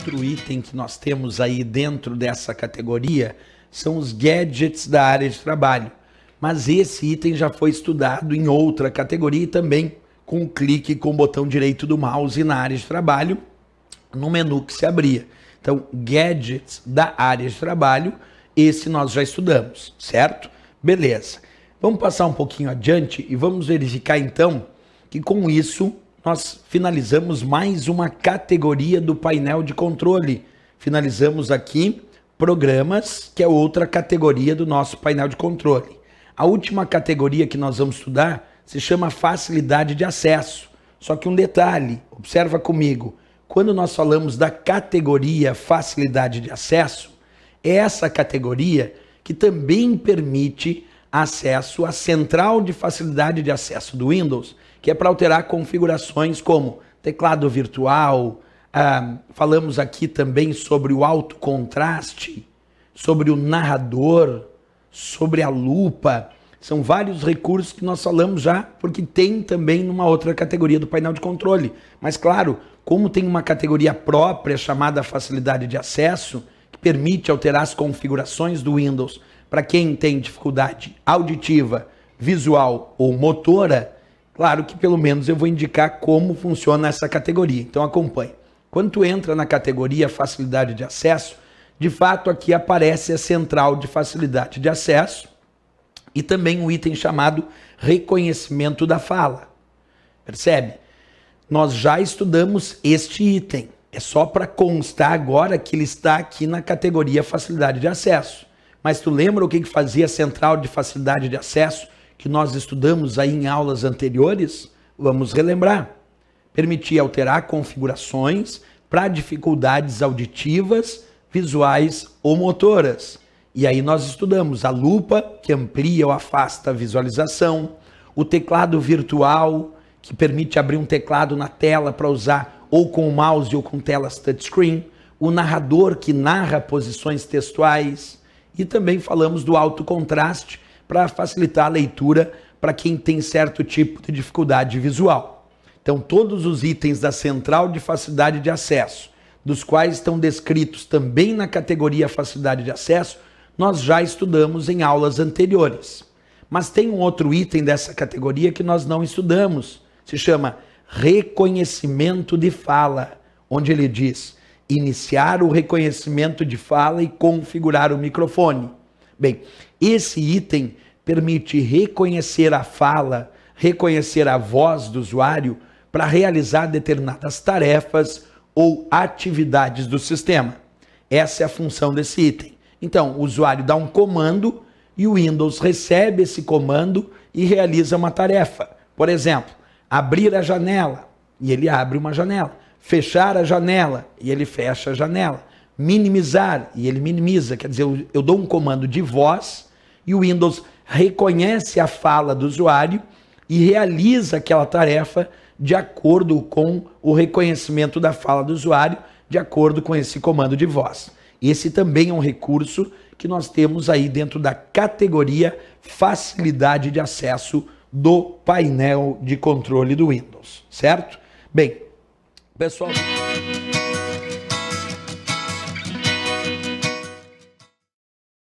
outro item que nós temos aí dentro dessa categoria são os gadgets da área de trabalho. Mas esse item já foi estudado em outra categoria e também com um clique com o botão direito do mouse na área de trabalho, no menu que se abria. Então, gadgets da área de trabalho, esse nós já estudamos, certo? Beleza. Vamos passar um pouquinho adiante e vamos verificar então que com isso nós finalizamos mais uma categoria do painel de controle. Finalizamos aqui programas, que é outra categoria do nosso painel de controle. A última categoria que nós vamos estudar se chama facilidade de acesso. Só que um detalhe, observa comigo. Quando nós falamos da categoria facilidade de acesso, é essa categoria que também permite acesso à central de facilidade de acesso do Windows que é para alterar configurações como teclado virtual, ah, falamos aqui também sobre o alto contraste, sobre o narrador, sobre a lupa. São vários recursos que nós falamos já, porque tem também numa outra categoria do painel de controle. Mas, claro, como tem uma categoria própria chamada facilidade de acesso, que permite alterar as configurações do Windows para quem tem dificuldade auditiva, visual ou motora, Claro que pelo menos eu vou indicar como funciona essa categoria. Então acompanhe. Quando tu entra na categoria facilidade de acesso, de fato aqui aparece a central de facilidade de acesso e também um item chamado reconhecimento da fala. Percebe? Nós já estudamos este item. É só para constar agora que ele está aqui na categoria facilidade de acesso. Mas tu lembra o que fazia a central de facilidade de acesso? que nós estudamos aí em aulas anteriores, vamos relembrar. Permitir alterar configurações para dificuldades auditivas, visuais ou motoras. E aí nós estudamos a lupa, que amplia ou afasta a visualização, o teclado virtual, que permite abrir um teclado na tela para usar ou com o mouse ou com telas touchscreen, o narrador que narra posições textuais, e também falamos do alto contraste, para facilitar a leitura para quem tem certo tipo de dificuldade visual. Então, todos os itens da central de facilidade de acesso, dos quais estão descritos também na categoria facilidade de acesso, nós já estudamos em aulas anteriores. Mas tem um outro item dessa categoria que nós não estudamos, se chama reconhecimento de fala, onde ele diz iniciar o reconhecimento de fala e configurar o microfone. Bem, esse item permite reconhecer a fala, reconhecer a voz do usuário para realizar determinadas tarefas ou atividades do sistema. Essa é a função desse item. Então, o usuário dá um comando e o Windows recebe esse comando e realiza uma tarefa. Por exemplo, abrir a janela e ele abre uma janela, fechar a janela e ele fecha a janela, minimizar, e ele minimiza, quer dizer, eu, eu dou um comando de voz e o Windows reconhece a fala do usuário e realiza aquela tarefa de acordo com o reconhecimento da fala do usuário, de acordo com esse comando de voz. Esse também é um recurso que nós temos aí dentro da categoria facilidade de acesso do painel de controle do Windows, certo? Bem, pessoal.